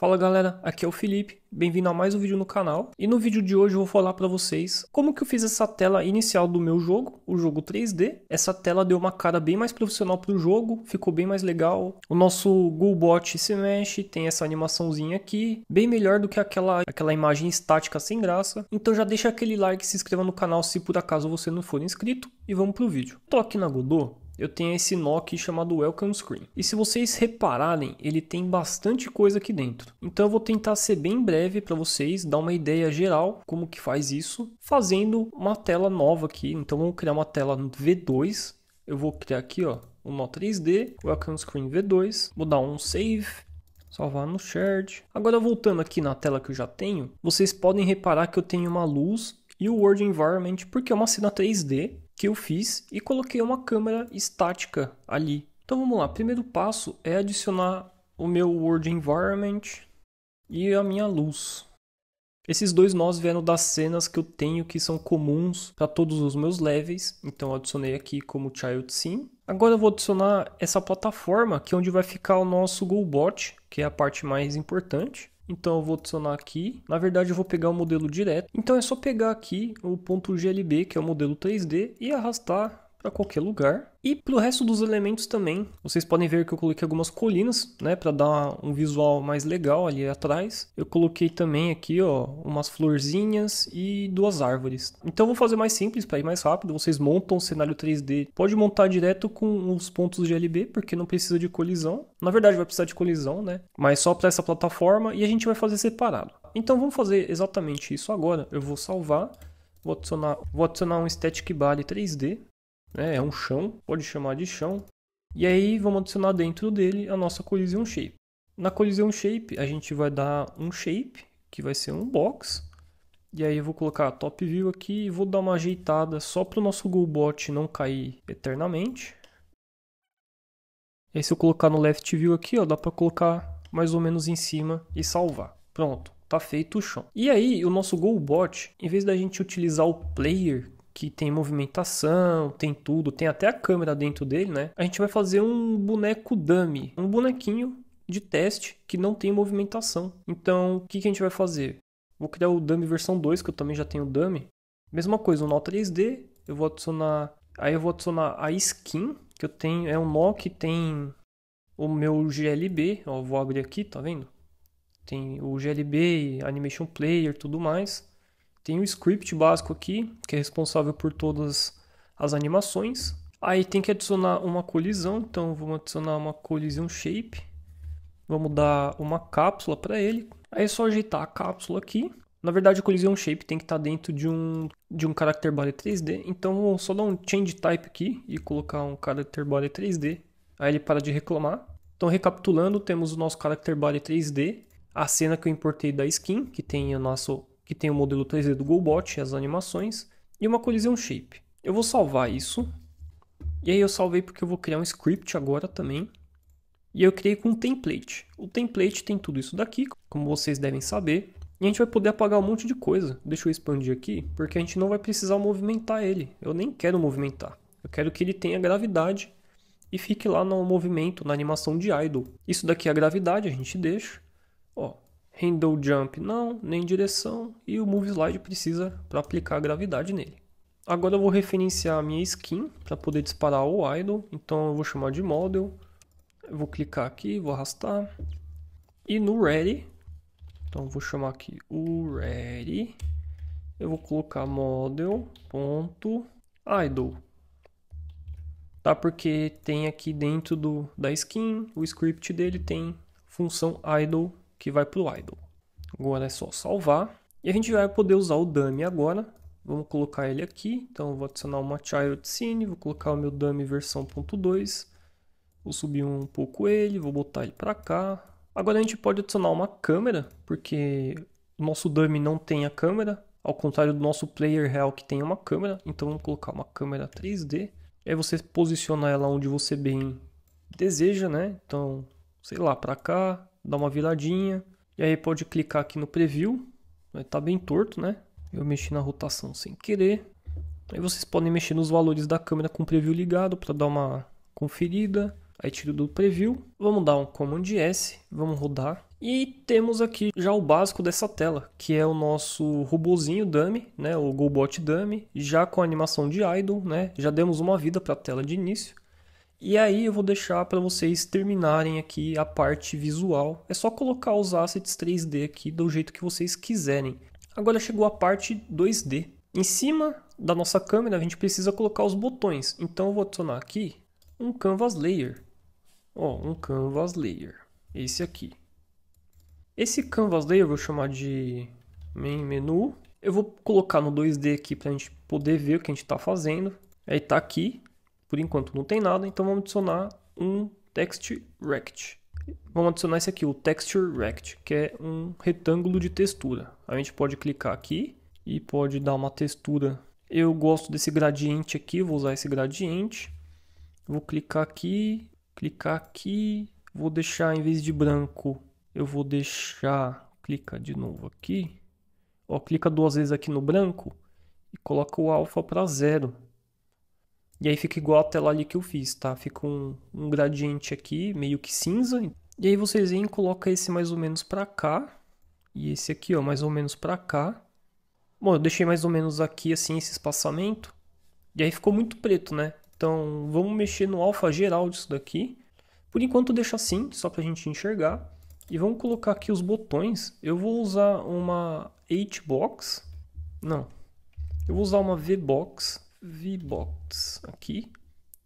Fala galera, aqui é o Felipe, bem-vindo a mais um vídeo no canal. E no vídeo de hoje eu vou falar para vocês como que eu fiz essa tela inicial do meu jogo, o jogo 3D. Essa tela deu uma cara bem mais profissional pro jogo, ficou bem mais legal. O nosso Gulbot se mexe, tem essa animaçãozinha aqui, bem melhor do que aquela, aquela imagem estática sem graça. Então já deixa aquele like, se inscreva no canal se por acaso você não for inscrito e vamos pro vídeo. Tô aqui na Godot eu tenho esse nó aqui chamado Welcome Screen. E se vocês repararem, ele tem bastante coisa aqui dentro. Então eu vou tentar ser bem breve para vocês, dar uma ideia geral como que faz isso, fazendo uma tela nova aqui. Então vamos criar uma tela V2. Eu vou criar aqui, ó, o nó 3D, Welcome Screen V2. Vou dar um save, salvar no shared. Agora voltando aqui na tela que eu já tenho, vocês podem reparar que eu tenho uma luz e o Word Environment, porque é uma cena 3D, que eu fiz e coloquei uma câmera estática ali. Então vamos lá, primeiro passo é adicionar o meu Word Environment e a minha luz. Esses dois nós vieram das cenas que eu tenho que são comuns para todos os meus levels, então adicionei aqui como child scene. Agora eu vou adicionar essa plataforma que é onde vai ficar o nosso GoBot, que é a parte mais importante. Então eu vou adicionar aqui. Na verdade eu vou pegar o modelo direto. Então é só pegar aqui o ponto .glb, que é o modelo 3D, e arrastar para qualquer lugar. E para o resto dos elementos também, vocês podem ver que eu coloquei algumas colinas, né, para dar um visual mais legal ali atrás. Eu coloquei também aqui, ó, umas florzinhas e duas árvores. Então vou fazer mais simples para ir mais rápido. Vocês montam o cenário 3D, pode montar direto com os pontos de LB, porque não precisa de colisão. Na verdade vai precisar de colisão, né? Mas só para essa plataforma e a gente vai fazer separado. Então vamos fazer exatamente isso agora. Eu vou salvar Vou adicionar, vou adicionar um static body 3D é, é um chão, pode chamar de chão. E aí vamos adicionar dentro dele a nossa collision shape. Na collision shape, a gente vai dar um shape, que vai ser um box. E aí eu vou colocar top view aqui e vou dar uma ajeitada só para o nosso GoBot não cair eternamente. E aí se eu colocar no left view aqui, ó, dá para colocar mais ou menos em cima e salvar. Pronto, tá feito o chão. E aí o nosso GoBot, em vez da gente utilizar o player que tem movimentação, tem tudo, tem até a câmera dentro dele, né? A gente vai fazer um boneco dummy, um bonequinho de teste que não tem movimentação. Então, o que, que a gente vai fazer? Vou criar o dummy versão 2, que eu também já tenho o dummy. Mesma coisa, o nó 3D, eu vou adicionar... Aí eu vou adicionar a skin, que eu tenho... É um nó que tem o meu GLB, ó, vou abrir aqui, tá vendo? Tem o GLB, Animation Player, tudo mais. Tem o script básico aqui, que é responsável por todas as animações. Aí tem que adicionar uma colisão, então vamos adicionar uma colisão shape. Vamos dar uma cápsula para ele. Aí é só ajeitar a cápsula aqui. Na verdade, a colisão shape tem que estar tá dentro de um, de um character body 3D. Então, vou só dar um change type aqui e colocar um character body 3D. Aí ele para de reclamar. Então, recapitulando, temos o nosso character body 3D, a cena que eu importei da skin, que tem o nosso que tem o modelo 3D do GoBot e as animações, e uma colisão shape. Eu vou salvar isso, e aí eu salvei porque eu vou criar um script agora também, e eu criei com um template. O template tem tudo isso daqui, como vocês devem saber, e a gente vai poder apagar um monte de coisa. Deixa eu expandir aqui, porque a gente não vai precisar movimentar ele. Eu nem quero movimentar. Eu quero que ele tenha gravidade e fique lá no movimento, na animação de idle. Isso daqui é a gravidade, a gente deixa. Ó, Handle Jump não, nem direção, e o Move Slide precisa para aplicar a gravidade nele. Agora eu vou referenciar a minha skin para poder disparar o idle, então eu vou chamar de Model, eu vou clicar aqui, vou arrastar, e no Ready, então eu vou chamar aqui o Ready, eu vou colocar model.idle, tá? Porque tem aqui dentro do, da skin, o script dele tem função idle que vai para o idle. Agora é só salvar. E a gente vai poder usar o dummy agora. Vamos colocar ele aqui. Então vou adicionar uma child scene, vou colocar o meu dummy versão 1.2. Vou subir um pouco ele, vou botar ele para cá. Agora a gente pode adicionar uma câmera, porque o nosso dummy não tem a câmera, ao contrário do nosso player real que tem uma câmera. Então vamos colocar uma câmera 3D. E aí você posiciona ela onde você bem deseja, né? Então, sei lá, para cá, dá uma viradinha. E aí pode clicar aqui no preview. Está bem torto, né? Eu mexi na rotação sem querer. Aí vocês podem mexer nos valores da câmera com o preview ligado para dar uma conferida. Aí tiro do preview. Vamos dar um Command S. Vamos rodar. E temos aqui já o básico dessa tela, que é o nosso robozinho dummy, né, o GoBot dummy, já com a animação de idle, né? Já demos uma vida para a tela de início. E aí eu vou deixar para vocês terminarem aqui a parte visual. É só colocar os assets 3D aqui do jeito que vocês quiserem. Agora chegou a parte 2D. Em cima da nossa câmera a gente precisa colocar os botões. Então eu vou adicionar aqui um canvas layer. Ó, oh, um canvas layer. Esse aqui. Esse canvas layer eu vou chamar de main menu. Eu vou colocar no 2D aqui para a gente poder ver o que a gente está fazendo. Aí está aqui. Por enquanto não tem nada, então vamos adicionar um text rect. Vamos adicionar esse aqui, o texture rect, que é um retângulo de textura. A gente pode clicar aqui e pode dar uma textura. Eu gosto desse gradiente aqui, vou usar esse gradiente. Vou clicar aqui, clicar aqui, vou deixar em vez de branco, eu vou deixar, clica de novo aqui. Ó, clica duas vezes aqui no branco e coloca o alfa para zero. E aí fica igual a tela ali que eu fiz, tá? Fica um, um gradiente aqui, meio que cinza. E aí vocês vêm e colocam esse mais ou menos para cá. E esse aqui, ó, mais ou menos para cá. Bom, eu deixei mais ou menos aqui, assim, esse espaçamento. E aí ficou muito preto, né? Então, vamos mexer no alfa geral disso daqui. Por enquanto, deixa assim, só para a gente enxergar. E vamos colocar aqui os botões. Eu vou usar uma H-Box. Não. Eu vou usar uma V-Box VBox aqui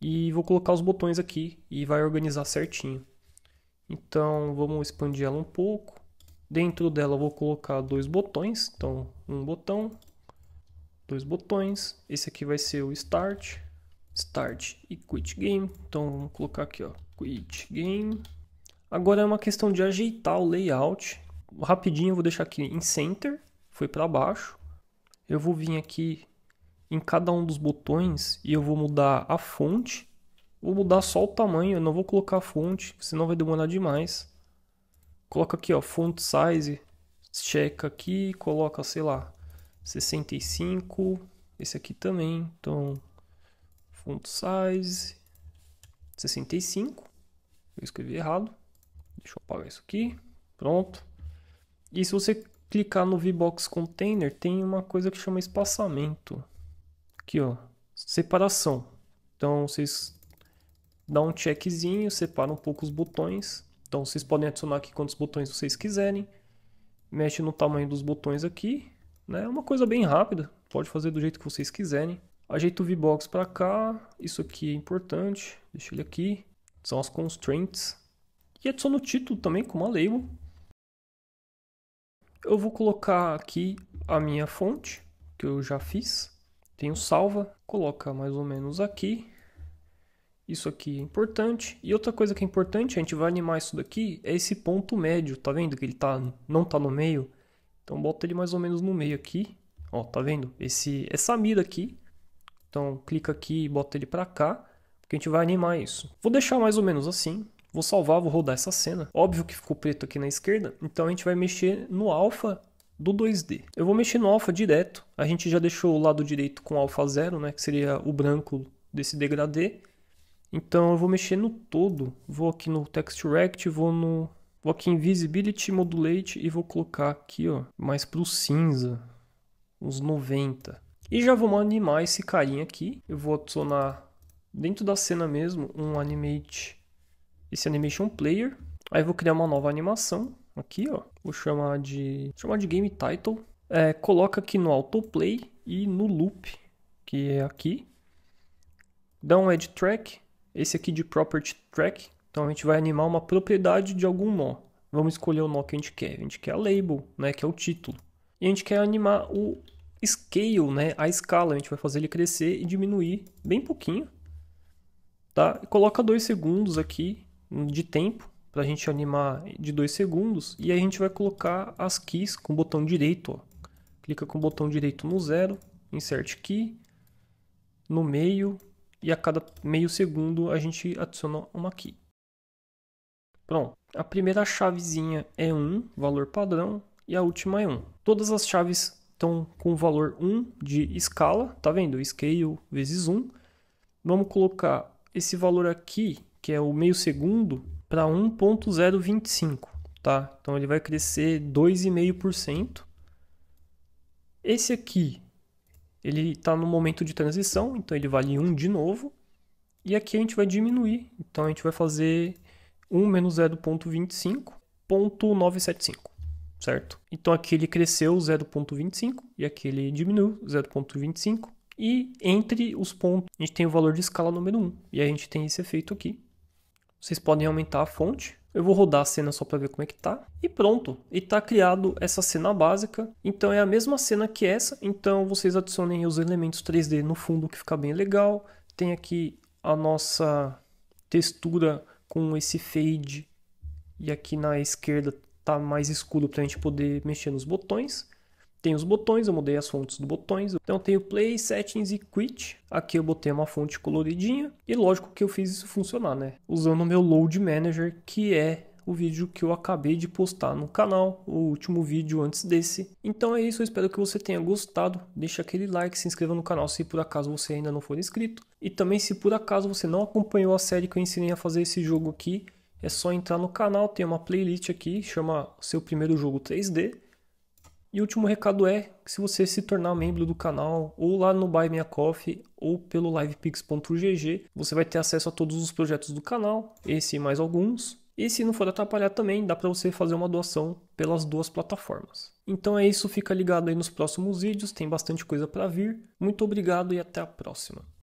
e vou colocar os botões aqui e vai organizar certinho. Então vamos expandir ela um pouco. Dentro dela vou colocar dois botões, então um botão, dois botões. Esse aqui vai ser o start, start e quit game. Então vamos colocar aqui, ó, quit game. Agora é uma questão de ajeitar o layout. Rapidinho eu vou deixar aqui em center, foi para baixo. Eu vou vir aqui em cada um dos botões e eu vou mudar a fonte. Vou mudar só o tamanho, eu não vou colocar a fonte, senão vai demorar demais. Coloca aqui, ó, font size, checa aqui, coloca, sei lá, 65, esse aqui também, então font size 65. Eu escrevi errado. Deixa eu apagar isso aqui. Pronto. E se você clicar no VBox Container, tem uma coisa que chama espaçamento. Aqui, ó, separação. Então, vocês dão um checkzinho, separam um pouco os botões. Então, vocês podem adicionar aqui quantos botões vocês quiserem. Mexe no tamanho dos botões aqui. Né? É uma coisa bem rápida, pode fazer do jeito que vocês quiserem. Ajeita o V-Box para cá, isso aqui é importante, deixa ele aqui. São as constraints. E adiciona o título também com uma label. Eu vou colocar aqui a minha fonte, que eu já fiz tenho salva, coloca mais ou menos aqui. Isso aqui é importante. E outra coisa que é importante, a gente vai animar isso daqui, é esse ponto médio, tá vendo que ele tá, não tá no meio? Então bota ele mais ou menos no meio aqui. Ó, tá vendo? Esse, essa mira aqui. Então clica aqui e bota ele para cá, porque a gente vai animar isso. Vou deixar mais ou menos assim. Vou salvar, vou rodar essa cena. Óbvio que ficou preto aqui na esquerda, então a gente vai mexer no alfa do 2D. Eu vou mexer no alfa direto, a gente já deixou o lado direito com alfa zero, né, que seria o branco desse degradê. Então eu vou mexer no todo, vou aqui no Rect, vou no vou aqui em Visibility Modulate e vou colocar aqui, ó, mais pro cinza, uns 90. E já vou animar esse carinha aqui. Eu vou adicionar dentro da cena mesmo um animate, esse animation player. Aí vou criar uma nova animação aqui, ó, vou chamar de, vou chamar de game title, é, coloca aqui no autoplay e no loop, que é aqui, dá um add track, esse aqui de property track, então a gente vai animar uma propriedade de algum nó. Vamos escolher o nó que a gente quer, a gente quer a label, né, que é o título. E a gente quer animar o scale, né, a escala, a gente vai fazer ele crescer e diminuir bem pouquinho, tá? Coloca dois segundos aqui de tempo para a gente animar de 2 segundos e a gente vai colocar as keys com o botão direito. Ó. Clica com o botão direito no zero, insert key, no meio e a cada meio segundo a gente adiciona uma key. Pronto, a primeira chavezinha é 1, valor padrão, e a última é 1. Todas as chaves estão com o valor 1 de escala, tá vendo? Scale vezes 1. Vamos colocar esse valor aqui, que é o meio segundo, para 1.025, tá? Então ele vai crescer 2,5%. Esse aqui, ele está no momento de transição, então ele vale 1 de novo. E aqui a gente vai diminuir, então a gente vai fazer 1 menos 0.25, 0.975, certo? Então aqui ele cresceu 0.25 e aqui ele diminuiu 0.25. E entre os pontos, a gente tem o valor de escala número 1. E a gente tem esse efeito aqui, vocês podem aumentar a fonte. Eu vou rodar a cena só para ver como é que tá. E pronto, e tá criado essa cena básica. Então é a mesma cena que essa, então vocês adicionem os elementos 3D no fundo que fica bem legal. Tem aqui a nossa textura com esse fade e aqui na esquerda tá mais escuro para a gente poder mexer nos botões. Tem os botões, eu mudei as fontes dos botões. Então eu tenho Play, Settings e Quit. Aqui eu botei uma fonte coloridinha. E lógico que eu fiz isso funcionar, né? Usando o meu Load Manager, que é o vídeo que eu acabei de postar no canal, o último vídeo antes desse. Então é isso, eu espero que você tenha gostado. Deixa aquele like, se inscreva no canal se por acaso você ainda não for inscrito. E também se por acaso você não acompanhou a série que eu ensinei a fazer esse jogo aqui, é só entrar no canal, tem uma playlist aqui, chama Seu Primeiro Jogo 3D. E o último recado é que se você se tornar membro do canal, ou lá no Buy Me a Coffee, ou pelo livepix.gg, você vai ter acesso a todos os projetos do canal, esse e mais alguns. E se não for atrapalhar também, dá para você fazer uma doação pelas duas plataformas. Então é isso, fica ligado aí nos próximos vídeos, tem bastante coisa para vir. Muito obrigado e até a próxima.